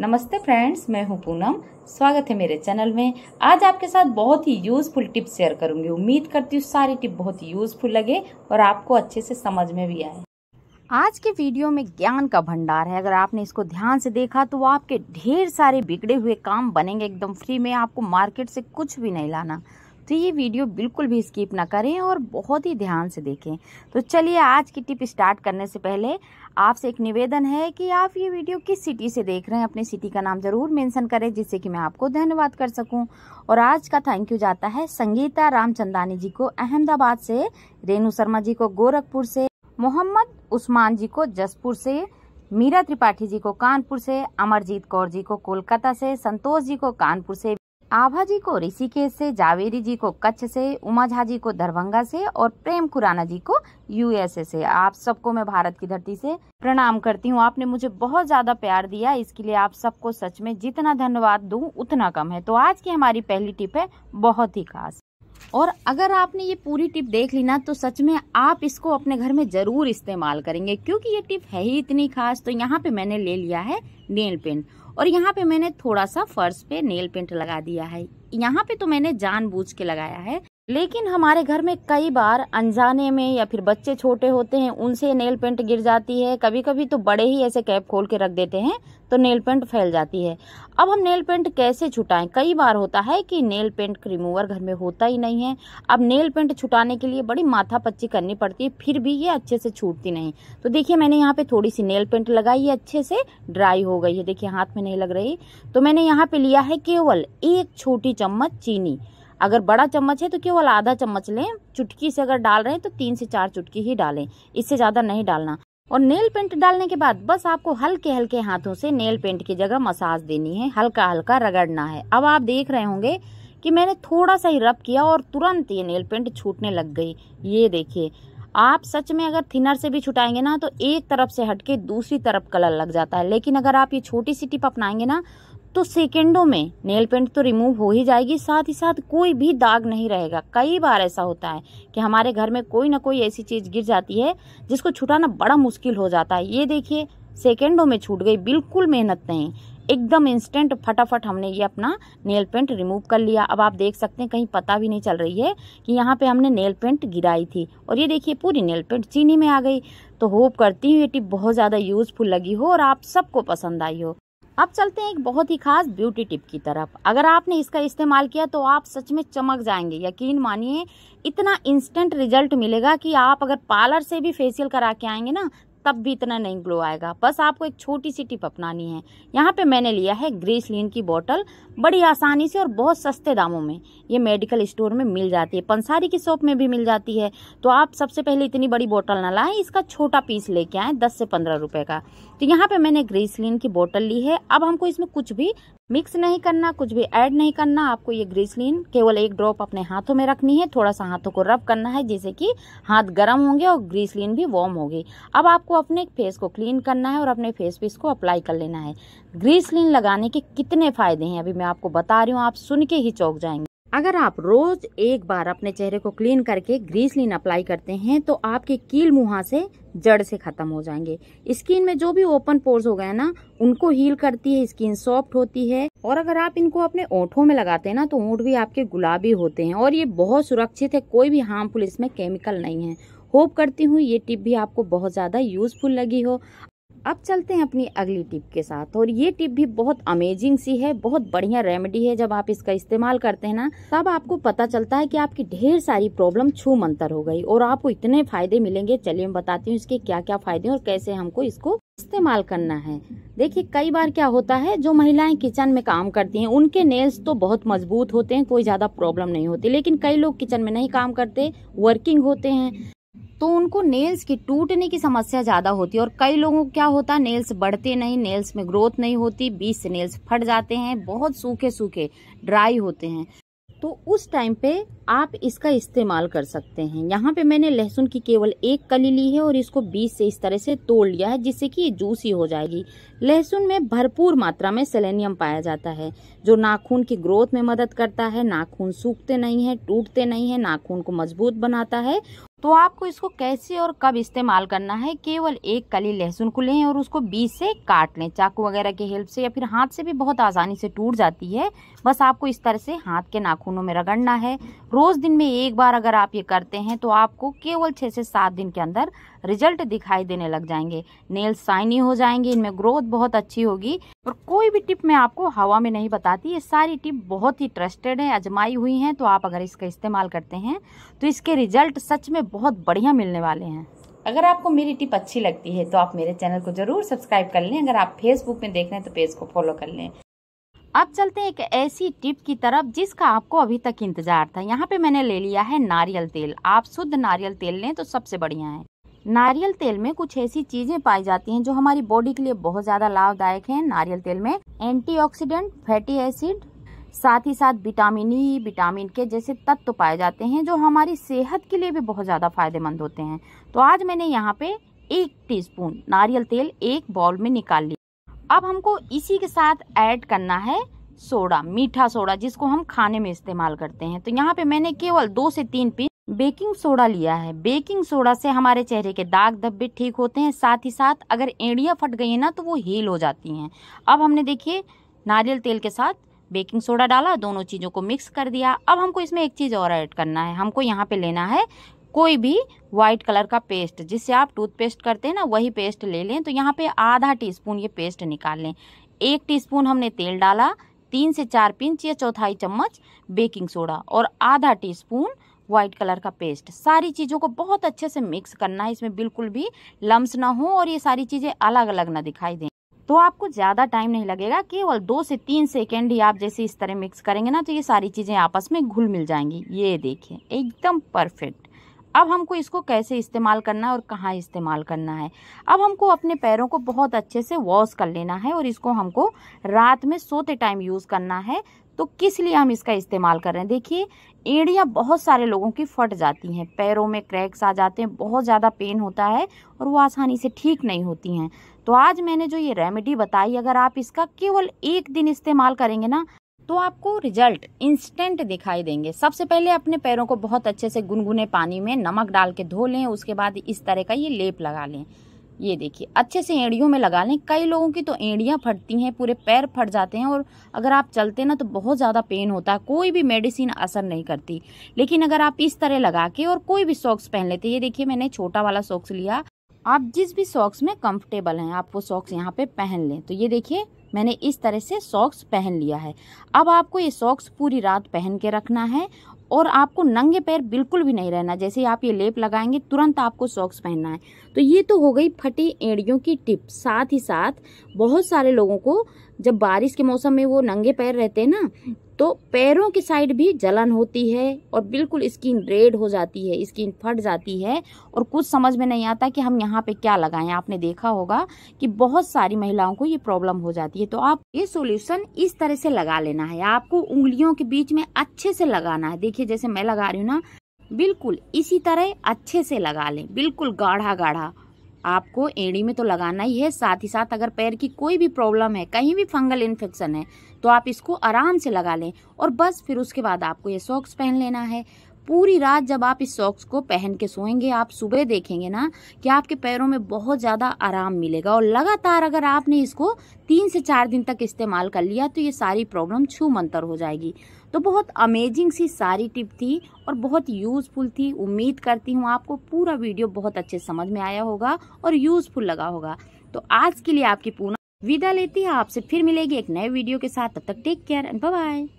नमस्ते फ्रेंड्स मैं हूं पूनम स्वागत है मेरे चैनल में आज आपके साथ बहुत ही यूज़फुल टिप शेयर करूंगी उम्मीद करती हूँ सारी टिप बहुत ही यूज़फुल लगे और आपको अच्छे से समझ में भी आए आज के वीडियो में ज्ञान का भंडार है अगर आपने इसको ध्यान से देखा तो आपके ढेर सारे बिगड़े हुए काम बनेंगे एकदम फ्री में आपको मार्केट से कुछ भी नहीं लाना तो ये वीडियो बिल्कुल भी स्किप ना करें और बहुत ही ध्यान से देखें तो चलिए आज की टिप स्टार्ट करने से पहले आपसे एक निवेदन है कि आप ये वीडियो किस सिटी से देख रहे हैं अपने सिटी का नाम ज़रूर मेंशन करें जिससे कि मैं आपको धन्यवाद कर सकूं और आज का थैंक यू जाता है संगीता रामचंदानी जी को अहमदाबाद से रेणु शर्मा जी को गोरखपुर से मोहम्मद उस्मान जी को जसपुर से मीरा त्रिपाठी जी को कानपुर से अमरजीत कौर जी को कोलकाता से संतोष जी को कानपुर से आभा जी को ऋषिकेश से जावेरी जी को कच्छ से उमा झा जी को दरभंगा से और प्रेम खुराना जी को यूएसए से आप सबको मैं भारत की धरती से प्रणाम करती हूँ आपने मुझे बहुत ज़्यादा प्यार दिया इसके लिए आप सबको सच में जितना धन्यवाद दू उतना कम है तो आज की हमारी पहली टिप है बहुत ही खास और अगर आपने ये पूरी टिप देख ली ना तो सच में आप इसको अपने घर में ज़रूर इस्तेमाल करेंगे क्योंकि ये टिप है ही इतनी खास तो यहाँ पे मैंने ले लिया है नेल पेंट और यहाँ पे मैंने थोड़ा सा फर्श पे नेल पेंट लगा दिया है यहाँ पे तो मैंने जानबूझ के लगाया है लेकिन हमारे घर में कई बार अनजाने में या फिर बच्चे छोटे होते हैं उनसे नेल पेंट गिर जाती है कभी कभी तो बड़े ही ऐसे कैप खोल के रख देते हैं तो नेल पेंट फैल जाती है अब हम नेल पेंट कैसे छुटाएं कई बार होता है कि नेल पेंट रिमूवर घर में होता ही नहीं है अब नेल पेंट छुटाने के लिए बड़ी माथा पच्ची करनी पड़ती है फिर भी ये अच्छे से छूटती नहीं तो देखिए मैंने यहाँ पे थोड़ी सी नेल पेंट लगाई है अच्छे से ड्राई हो गई है देखिए हाथ में नहीं लग रही तो मैंने यहाँ पे लिया है केवल एक छोटी चम्मच चीनी अगर बड़ा चम्मच है तो केवल आधा चम्मच लें चुटकी से अगर डाल रहे हैं तो तीन से चार चुटकी ही डालें इससे ज़्यादा नहीं डालना और नेल पेंट डालने के बाद बस आपको हल्के हल्के हाथों से नेल पेंट की जगह मसाज देनी है हल्का हल्का रगड़ना है अब आप देख रहे होंगे कि मैंने थोड़ा सा ही रब किया और तुरंत ये नेल पेंट छूटने लग गई ये देखिए आप सच में अगर थिनर से भी छुटाएंगे ना तो एक तरफ से हटके दूसरी तरफ कलर लग जाता है लेकिन अगर आप ये छोटी सी टिप अपनाएंगे ना तो सेकेंडों में नेल पेंट तो रिमूव हो ही जाएगी साथ ही साथ कोई भी दाग नहीं रहेगा कई बार ऐसा होता है कि हमारे घर में कोई ना कोई ऐसी चीज़ गिर जाती है जिसको छुटाना बड़ा मुश्किल हो जाता है ये देखिए सेकेंडों में छूट गई बिल्कुल मेहनत नहीं एकदम इंस्टेंट फटाफट हमने ये अपना नेल पेंट रिमूव कर लिया अब आप देख सकते हैं कहीं पता भी नहीं चल रही है कि यहाँ पे हमने नेल पेंट गिराई थी और ये देखिए पूरी नेल पेंट चीनी में आ गई तो होप करती हूँ ये टिप बहुत ज़्यादा यूज़फुल लगी हो और आप सबको पसंद आई हो अब चलते हैं एक बहुत ही खास ब्यूटी टिप की तरफ अगर आपने इसका इस्तेमाल किया तो आप सच में चमक जाएंगे यकीन मानिए इतना इंस्टेंट रिजल्ट मिलेगा कि आप अगर पार्लर से भी फेशियल करा के आएंगे ना तब भी इतना नहीं ग्लो आएगा बस आपको एक छोटी सी टिप अपनानी है यहाँ पे मैंने लिया है ग्रेसलिन की बोतल बड़ी आसानी से और बहुत सस्ते दामों में ये मेडिकल स्टोर में मिल जाती है पंसारी की शॉप में भी मिल जाती है तो आप सबसे पहले इतनी बड़ी बोतल ना लाएं इसका छोटा पीस लेके आए दस से पंद्रह रुपए का तो यहाँ पे मैंने ग्रेसलिन की बोटल ली है अब हमको इसमें कुछ भी मिक्स नहीं करना कुछ भी ऐड नहीं करना आपको ये ग्रीसलिन केवल एक ड्रॉप अपने हाथों में रखनी है थोड़ा सा हाथों को रब करना है जिससे कि हाथ गर्म होंगे और ग्रीसलिन भी वॉर्म होगी अब आपको अपने फेस को क्लीन करना है और अपने फेस पे इसको अप्लाई कर लेना है ग्रीसलिन लगाने के कितने फायदे हैं अभी मैं आपको बता रही हूँ आप सुन के ही चौक जाएंगे अगर आप रोज एक बार अपने चेहरे को क्लीन करके ग्रीसलिन अप्लाई करते हैं तो आपके कील मुहा से जड़ से खत्म हो जाएंगे स्किन में जो भी ओपन पोर्स हो गए ना उनको हील करती है स्किन सॉफ्ट होती है और अगर आप इनको अपने ओठों में लगाते हैं ना तो ओठ भी आपके गुलाबी होते हैं और ये बहुत सुरक्षित है कोई भी हार्मफुल इसमें केमिकल नहीं है होप करती हूँ ये टिप भी आपको बहुत ज़्यादा यूजफुल लगी हो अब चलते हैं अपनी अगली टिप के साथ और ये टिप भी बहुत अमेजिंग सी है बहुत बढ़िया रेमेडी है जब आप इसका इस्तेमाल करते हैं ना तब आपको पता चलता है कि आपकी ढेर सारी प्रॉब्लम छू मंतर हो गई और आपको इतने फायदे मिलेंगे चलिए मैं बताती हूँ इसके क्या क्या फायदे और कैसे हमको इसको इस्तेमाल करना है देखिए कई बार क्या होता है जो महिलाएं किचन में काम करती हैं उनके नेल्स तो बहुत मजबूत होते हैं कोई ज़्यादा प्रॉब्लम नहीं होती लेकिन कई लोग किचन में नहीं काम करते वर्किंग होते हैं तो उनको नेल्स की टूटने की समस्या ज़्यादा होती है और कई लोगों को क्या होता है नेल्स बढ़ते नहीं नेल्स में ग्रोथ नहीं होती बीस से नेल्स फट जाते हैं बहुत सूखे सूखे ड्राई होते हैं तो उस टाइम पे आप इसका इस्तेमाल कर सकते हैं यहाँ पे मैंने लहसुन की केवल एक कली ली है और इसको बीज से इस तरह से तोड़ लिया है जिससे कि ये जूसी हो जाएगी लहसुन में भरपूर मात्रा में सेलेनियम पाया जाता है जो नाखून की ग्रोथ में मदद करता है नाखून सूखते नहीं है टूटते नहीं है नाखून को मजबूत बनाता है तो आपको इसको कैसे और कब इस्तेमाल करना है केवल एक कली लहसुन को लें और उसको बीज से काट लें चाकू वगैरह की हेल्प से या फिर हाथ से भी बहुत आसानी से टूट जाती है बस आपको इस तरह से हाथ के नाखूनों में रगड़ना है रोज दिन में एक बार अगर आप ये करते हैं तो आपको केवल छः से सात दिन के अंदर रिजल्ट दिखाई देने लग जाएंगे नेल शाइनी हो जाएंगे इनमें ग्रोथ बहुत अच्छी होगी और कोई भी टिप मैं आपको हवा में नहीं बताती ये सारी टिप बहुत ही ट्रस्टेड है आजमाई हुई हैं तो आप अगर इसका इस्तेमाल करते हैं तो इसके रिजल्ट सच में बहुत बढ़िया मिलने वाले हैं अगर आपको मेरी टिप अच्छी लगती है तो आप मेरे चैनल को जरूर सब्सक्राइब कर लें अगर आप फेसबुक में देख रहे हैं तो पेज को फॉलो कर लें अब चलते हैं एक ऐसी टिप की तरफ जिसका आपको अभी तक इंतजार था यहाँ पे मैंने ले लिया है नारियल तेल आप शुद्ध नारियल तेल लें तो सबसे बढ़िया है नारियल तेल में कुछ ऐसी चीजें पाई जाती हैं जो हमारी बॉडी के लिए बहुत ज्यादा लाभदायक हैं नारियल तेल में एंटीऑक्सीडेंट फैटी एसिड साथ ही साथ विटामिन ई विटामिन के जैसे तत्व तो पाए जाते हैं जो हमारी सेहत के लिए भी बहुत ज़्यादा फायदेमंद होते हैं तो आज मैंने यहाँ पे एक टीस्पून नारियल तेल एक बॉल में निकाल लिया अब हमको इसी के साथ ऐड करना है सोडा मीठा सोडा जिसको हम खाने में इस्तेमाल करते हैं तो यहाँ पे मैंने केवल दो से तीन पीस बेकिंग सोडा लिया है बेकिंग सोडा से हमारे चेहरे के दाग धब्बे ठीक होते हैं साथ ही साथ अगर एड़ियाँ फट गई है ना तो वो हील हो जाती हैं अब हमने देखिए नारियल तेल के साथ बेकिंग सोडा डाला दोनों चीज़ों को मिक्स कर दिया अब हमको इसमें एक चीज़ और ऐड करना है हमको यहाँ पे लेना है कोई भी व्हाइट कलर का पेस्ट जिससे आप टूथपेस्ट करते हैं ना वही पेस्ट ले लें तो यहाँ पे आधा टीस्पून ये पेस्ट निकाल लें एक टीस्पून हमने तेल डाला तीन से चार पिंच या चौथाई चम्मच बेकिंग सोडा और आधा टीस्पून व्हाइट कलर का पेस्ट सारी चीज़ों को बहुत अच्छे से मिक्स करना है इसमें बिल्कुल भी लम्स ना हो और ये सारी चीज़ें अलग अलग ना दिखाई दें तो आपको ज़्यादा टाइम नहीं लगेगा केवल दो से तीन सेकेंड ही आप जैसे इस तरह मिक्स करेंगे ना तो ये सारी चीज़ें आपस में घुल मिल जाएंगी ये देखिए एकदम परफेक्ट अब हमको इसको कैसे इस्तेमाल करना है और कहाँ इस्तेमाल करना है अब हमको अपने पैरों को बहुत अच्छे से वॉश कर लेना है और इसको हमको रात में सोते टाइम यूज़ करना है तो किस लिए हम इसका इस्तेमाल कर रहे हैं देखिए एड़ियाँ बहुत सारे लोगों की फट जाती हैं पैरों में क्रैक्स आ जाते हैं बहुत ज़्यादा पेन होता है और वो आसानी से ठीक नहीं होती हैं तो आज मैंने जो ये रेमेडी बताई अगर आप इसका केवल एक दिन इस्तेमाल करेंगे ना तो आपको रिजल्ट इंस्टेंट दिखाई देंगे सबसे पहले अपने पैरों को बहुत अच्छे से गुनगुने पानी में नमक डाल के धो लें उसके बाद इस तरह का ये लेप लगा लें ये देखिए अच्छे से एड़ियों में लगा लें कई लोगों की तो एड़ियाँ फटती हैं पूरे पैर फट जाते हैं और अगर आप चलते ना तो बहुत ज़्यादा पेन होता है कोई भी मेडिसिन असर नहीं करती लेकिन अगर आप इस तरह लगा के और कोई भी सॉक्स पहन लेते ये देखिए मैंने छोटा वाला सॉक्स लिया आप जिस भी सॉक्स में कंफर्टेबल हैं आप वो सॉक्स यहाँ पे पहन लें तो ये देखिए मैंने इस तरह से सॉक्स पहन लिया है अब आपको ये सॉक्स पूरी रात पहन के रखना है और आपको नंगे पैर बिल्कुल भी नहीं रहना जैसे आप ये लेप लगाएंगे तुरंत आपको सॉक्स पहनना है तो ये तो हो गई फटे एड़ियों की टिप साथ ही साथ बहुत सारे लोगों को जब बारिश के मौसम में वो नंगे पैर रहते हैं ना तो पैरों के साइड भी जलन होती है और बिल्कुल स्किन रेड हो जाती है स्किन फट जाती है और कुछ समझ में नहीं आता कि हम यहाँ पे क्या लगाएं आपने देखा होगा कि बहुत सारी महिलाओं को ये प्रॉब्लम हो जाती है तो आप ये सॉल्यूशन इस तरह से लगा लेना है आपको उंगलियों के बीच में अच्छे से लगाना है देखिए जैसे मैं लगा रही हूँ ना बिल्कुल इसी तरह अच्छे से लगा लें बिल्कुल गाढ़ा गाढ़ा आपको एड़ी में तो लगाना ही है साथ ही साथ अगर पैर की कोई भी प्रॉब्लम है कहीं भी फंगल इन्फेक्शन है तो आप इसको आराम से लगा लें और बस फिर उसके बाद आपको ये सॉक्स पहन लेना है पूरी रात जब आप इस सॉक्स को पहन के सोएंगे आप सुबह देखेंगे ना कि आपके पैरों में बहुत ज़्यादा आराम मिलेगा और लगातार अगर आपने इसको तीन से चार दिन तक इस्तेमाल कर लिया तो ये सारी प्रॉब्लम छू मंतर हो जाएगी तो बहुत अमेजिंग सी सारी टिप थी और बहुत यूज़फुल थी उम्मीद करती हूँ आपको पूरा वीडियो बहुत अच्छे समझ में आया होगा और यूज़फुल लगा होगा तो आज के लिए आपकी पूना विदा लेती है आपसे फिर मिलेगी एक नए वीडियो के साथ तब तक टेक केयर एंड बाय